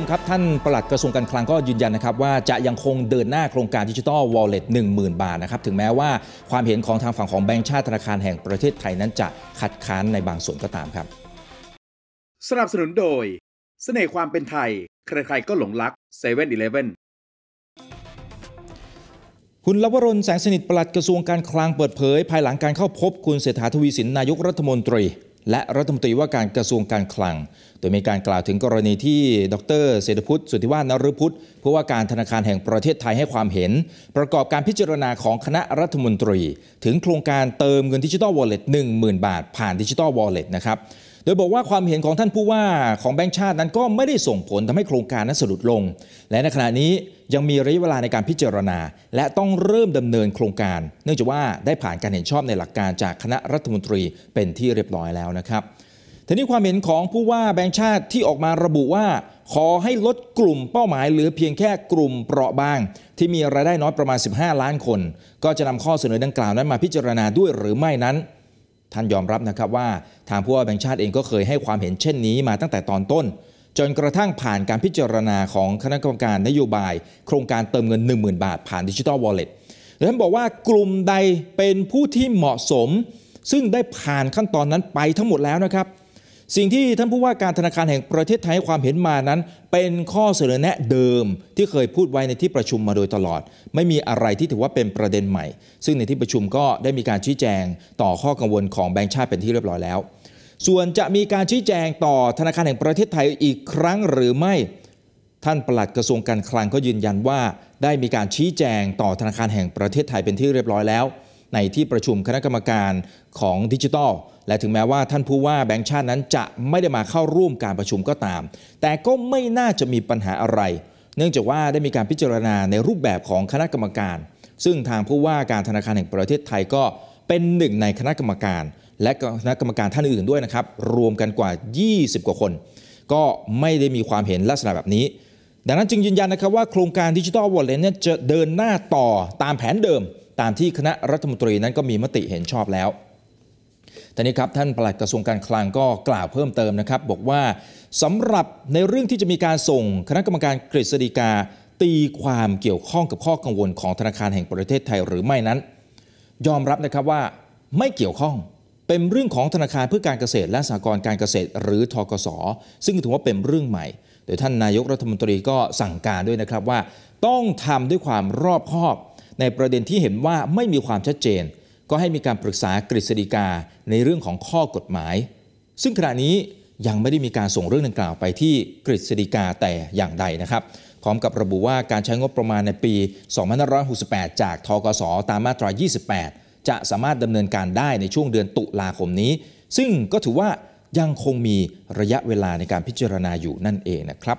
มครับท่านปลัดกระทรวงการคลังก็ยืนยันนะครับ ว่าจะยังคงเดินหน้าโครงการดิจิทัลวอลเล็ตหนึ่งหมื่นบาทนะครับ ถึงแม้ว่าความเห็นของทางฝั่งของแบงก์ชาติธนาคารแห่งประเทศไทยนั้นจะขัดค้านในบางส่วนก็ตามครับสนับสนุนโดย เสน่ห์ความเป็นไทย ใครๆก็หลงรักเซเว่นอีเลฟเว่นคุณลวรนแสงสนิทปลัดกระทรวงการคลังเปิดเผย ภายหลังการเข้าพบคุณเศรษฐาทวีสินนายกรัฐมนตรีและรัฐมนตรีว่าการกระทรวงการคลัง โดยมีการกล่าวถึงกรณีที่ดรเศรษฐพุทธสุทธิวานฤพุทธผู้ว่าการธนาคารแห่งประเทศไทยให้ความเห็น ประกอบการพิจารณาของคณะรัฐมนตรี ถึงโครงการเติมเงินดิจิตอลวอลเล็ตหนึ่งหมื่นบาท ผ่านดิจิตอลวอลเล็ตนะครับโดยบอกว่าความเห็นของท่านผู้ว่าของแบงค์ชาตินั้นก็ไม่ได้ส่งผลทำให้โครงการนั้นสะดุดลง และในขณะนี้ยังมีระยะเวลาในการพิจารณา และต้องเริ่มดำเนินโครงการ เนื่องจากว่าได้ผ่านการเห็นชอบในหลักการจากคณะรัฐมนตรีเป็นที่เรียบร้อยแล้วนะครับทีนี้ความเห็นของผู้ว่าแบงค์ชาติที่ออกมาระบุว่า ขอให้ลดกลุ่มเป้าหมายเหลือเพียงแค่กลุ่มเปราะบาง ที่มีรายได้น้อยประมาณ 15 ล้านคน ก็จะนำข้อเสนอดังกล่าวนั้นมาพิจารณาด้วย หรือไม่นั้นท่านยอมรับนะครับว่าทางผู้ว่าแบงค์ชาติเองก็เคยให้ความเห็นเช่นนี้มาตั้งแต่ตอนต้น จนกระทั่งผ่านการพิจารณาของคณะกรรมการนโยบาย โครงการเติมเงิน 10,000 บาท ผ่านดิจิทัลวอลเล็ตท่านบอกว่ากลุ่มใดเป็นผู้ที่เหมาะสม ซึ่งได้ผ่านขั้นตอนนั้นไปทั้งหมดแล้วนะครับสิ่งที่ท่านผู้ว่าการธนาคารแห่งประเทศไทยความเห็นมานั้น เป็นข้อเสนอแนะเดิมที่เคยพูดไว้ในที่ประชุมมาโดยตลอด ไม่มีอะไรที่ถือว่าเป็นประเด็นใหม่ ซึ่งในที่ประชุมก็ได้มีการชี้แจงต่อข้อกังวลของแบงค์ชาติเป็นที่เรียบร้อยแล้ว ส่วนจะมีการชี้แจงต่อธนาคารแห่งประเทศไทยอีกครั้ง หรือไม่ ท่านปลัดกระทรวงการคลังก็ยืนยันว่า ได้มีการชี้แจงต่อธนาคารแห่งประเทศไทยเป็นที่เรียบร้อยแล้วในที่ประชุมคณะกรรมการของดิจิทัลและถึงแม้ว่าท่านผู้ว่าแบงค์ชาตินั้นจะไม่ได้มาเข้าร่วมการประชุมก็ตาม แต่ก็ไม่น่าจะมีปัญหาอะไร เนื่องจากว่าได้มีการพิจารณาในรูปแบบของคณะกรรมการ ซึ่งทางผู้ว่าการธนาคารแห่งประเทศไทยก็เป็นหนึ่งในคณะกรรมการ และคณะกรรมการท่านอื่นด้วยนะครับรวมกันกว่า 20 กว่าคน ก็ไม่ได้มีความเห็นลักษณะแบบนี้ ดังนั้นจึงยืนยันนะครับว่า โครงการดิจิทัลวอลเล็ตนีจะเดินหน้าต่อตามแผนเดิมตามที่คณะรัฐมนตรีนั้นก็มีมติเห็นชอบแล้วทีนี้ครับ ท่านปลัดกระทรวงการคลังก็กล่าวเพิ่มเติมนะครับ บอกว่าสำหรับในเรื่องที่จะมีการส่งคณะกรรมการกฤษฎีกาตีความเกี่ยวข้องกับข้อกังวลของธนาคารแห่งประเทศไทยหรือไม่นั้น ยอมรับนะครับว่าไม่เกี่ยวข้องเป็นเรื่องของธนาคารเพื่อการเกษตรและสหกรณ์การเกษตรหรือทกศซึ่งถือว่าเป็นเรื่องใหม่โดยท่านนายกรัฐมนตรีก็สั่งการด้วยนะครับว่าต้องทำด้วยความรอบคอบในประเด็นที่เห็นว่าไม่มีความชัดเจน ก็ให้มีการปรึกษากฤษฎีกาในเรื่องของข้อกฎหมาย ซึ่งขณะนี้ยังไม่ได้มีการส่งเรื่องดังกล่าวไปที่กฤษฎีกาแต่อย่างใดนะครับ พร้อมกับระบุว่าการใช้งบประมาณในปี 2568 จากทกสตามมาตรา 28 จะสามารถดำเนินการได้ในช่วงเดือนตุลาคมนี้ ซึ่งก็ถือว่ายังคงมีระยะเวลาในการพิจารณาอยู่นั่นเองนะครับ